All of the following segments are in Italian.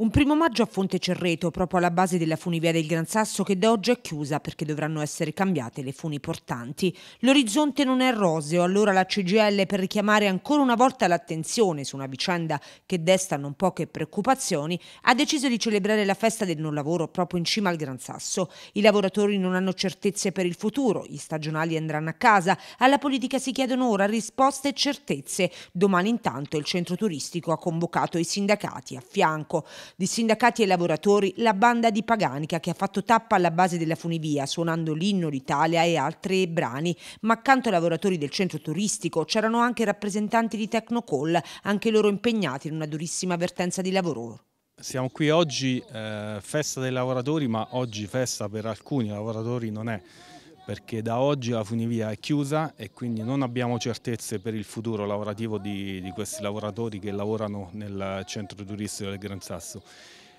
Un primo maggio a Fonte Cerreto, proprio alla base della funivia del Gran Sasso, che da oggi è chiusa perché dovranno essere cambiate le funi portanti. L'orizzonte non è roseo, allora la CGL per richiamare ancora una volta l'attenzione su una vicenda che desta non poche preoccupazioni, ha deciso di celebrare la festa del non lavoro proprio in cima al Gran Sasso. I lavoratori non hanno certezze per il futuro, gli stagionali andranno a casa, alla politica si chiedono ora risposte e certezze. Domani intanto il centro turistico ha convocato i sindacati a fianco di sindacati e lavoratori la banda di Paganica che ha fatto tappa alla base della funivia suonando l'inno d'Italia e altri brani, ma accanto ai lavoratori del centro turistico c'erano anche rappresentanti di Tecnocall, anche loro impegnati in una durissima avvertenza di lavoro. Siamo qui oggi, eh, festa dei lavoratori, ma oggi festa per alcuni lavoratori non è perché da oggi la funivia è chiusa e quindi non abbiamo certezze per il futuro lavorativo di, di questi lavoratori che lavorano nel centro turistico del Gran Sasso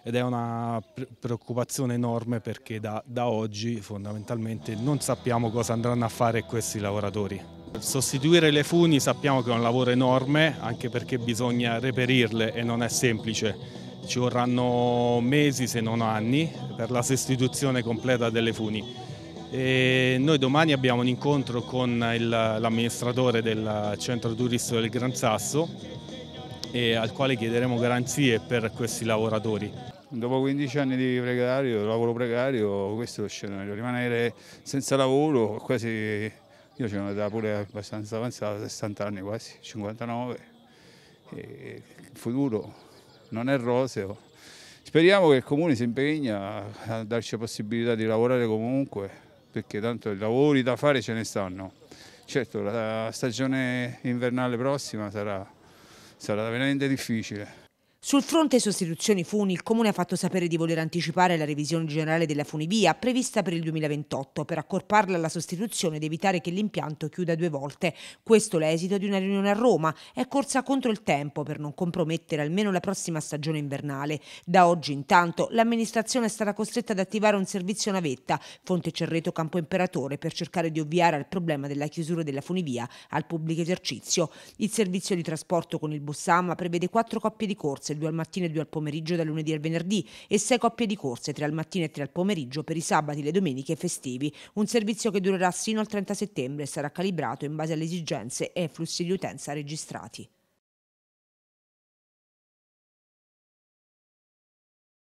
ed è una preoccupazione enorme perché da, da, oggi fondamentalmente non sappiamo cosa andranno a fare questi lavoratori. Sostituire le funi sappiamo che è un lavoro enorme anche perché bisogna reperirle e non è semplice. Ci vorranno mesi se non anni per la sostituzione completa delle funi e noi domani abbiamo un incontro con l'amministratore del centro turistico del Gran Sasso e al quale chiederemo garanzie per questi lavoratori. Dopo 15 anni di precario, lavoro precario, questo è lo scenario, rimanere senza lavoro, quasi io sono un'età pure abbastanza avanzata, 60 anni quasi, 59, e il futuro non è roseo. Speriamo che il Comune si impegni a darci la possibilità di lavorare comunque, perché tanto i lavori da fare ce ne stanno. Certo, la stagione invernale prossima sarà, sarà veramente difficile. Sul fronte sostituzioni FUNI, il Comune ha fatto sapere di voler anticipare la revisione generale della funivia prevista per il 2028 per accorparla alla sostituzione ed evitare che l'impianto chiuda due volte. Questo l'esito di una riunione a Roma. È corsa contro il tempo per non compromettere almeno la prossima stagione invernale. Da oggi intanto l'amministrazione è stata costretta ad attivare un servizio navetta, Fonte Cerreto Campo Imperatore, per cercare di ovviare al problema della chiusura della funivia al pubblico esercizio. Il servizio di trasporto con il Bussama prevede quattro coppie di corsa corse, due al mattino e due al pomeriggio dal lunedì al venerdì e sei coppie di corse, tre al mattino e tre al pomeriggio per i sabati, le domeniche e festivi. Un servizio che durerà sino al 30 settembre e sarà calibrato in base alle esigenze e ai flussi di utenza registrati.